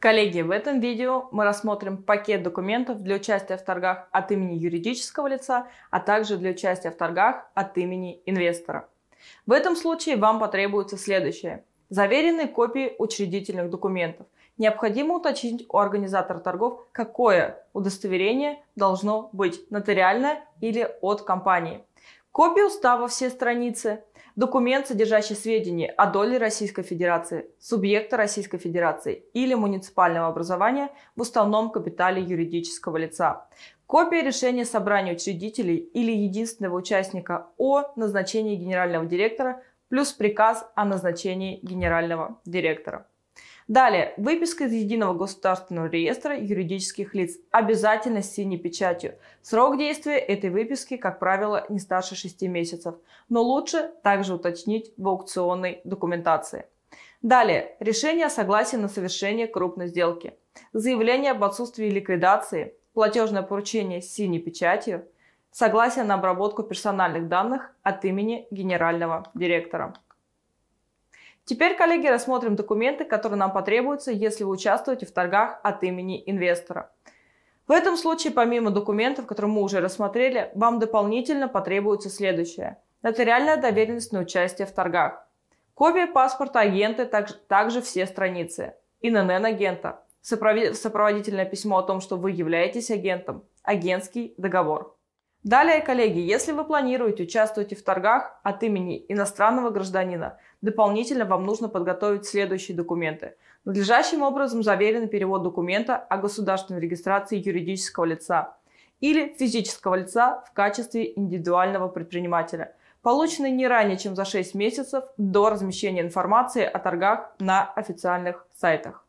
Коллеги, в этом видео мы рассмотрим пакет документов для участия в торгах от имени юридического лица, а также для участия в торгах от имени инвестора. В этом случае вам потребуется следующее. Заверенные копии учредительных документов. Необходимо уточнить у организатора торгов, какое удостоверение должно быть нотариальное или от компании. Копия устава все страницы, документ, содержащий сведения о доле Российской Федерации, субъекта Российской Федерации или муниципального образования в уставном капитале юридического лица, копия решения собрания учредителей или единственного участника о назначении генерального директора плюс приказ о назначении генерального директора. Далее, выписка из Единого государственного реестра юридических лиц, обязательно с синей печатью. Срок действия этой выписки, как правило, не старше 6 месяцев, но лучше также уточнить в аукционной документации. Далее, решение о согласии на совершение крупной сделки, заявление об отсутствии ликвидации, платежное поручение с синей печатью, согласие на обработку персональных данных от имени генерального директора. Теперь, коллеги, рассмотрим документы, которые нам потребуются, если вы участвуете в торгах от имени инвестора. В этом случае, помимо документов, которые мы уже рассмотрели, вам дополнительно потребуется следующее. Нотариальная доверенность на участие в торгах. Копия паспорта агента, также, все страницы. ИНН агента. Сопроводительное письмо о том, что вы являетесь агентом. Агентский договор. Далее, коллеги, если вы планируете участвовать в торгах от имени иностранного гражданина, дополнительно вам нужно подготовить следующие документы. Надлежащим образом заверен перевод документа о государственной регистрации юридического лица или физического лица в качестве индивидуального предпринимателя, полученный не ранее, чем за 6 месяцев до размещения информации о торгах на официальных сайтах.